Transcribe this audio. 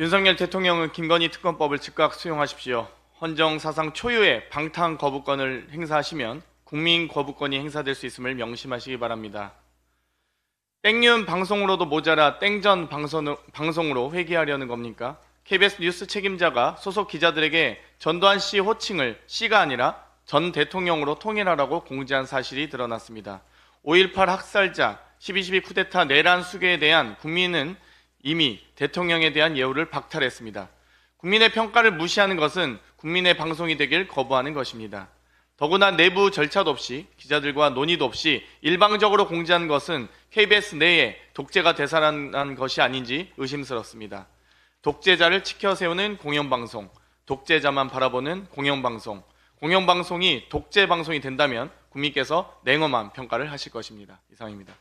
윤석열 대통령은 김건희 특검법을 즉각 수용하십시오. 헌정 사상 초유의 방탄 거부권을 행사하시면 국민 거부권이 행사될 수 있음을 명심하시기 바랍니다. 땡윤 방송으로도 모자라 땡전 방송으로 회귀하려는 겁니까? KBS 뉴스 책임자가 소속 기자들에게 전두환 씨 호칭을 씨가 아니라 전 대통령으로 통일하라고 공지한 사실이 드러났습니다. 5.18 학살자, 12.12 쿠데타 내란 수계에 대한 국민은 이미 대통령에 대한 예우를 박탈했습니다. 국민의 평가를 무시하는 것은 국민의 방송이 되길 거부하는 것입니다. 더구나 내부 절차도 없이 기자들과 논의도 없이 일방적으로 공지한 것은 KBS 내에 독재가 되살아난 것이 아닌지 의심스럽습니다. 독재자를 지켜 세우는 공영방송, 독재자만 바라보는 공영방송, 공영방송이 독재방송이 된다면 국민께서 냉엄한 평가를 하실 것입니다. 이상입니다.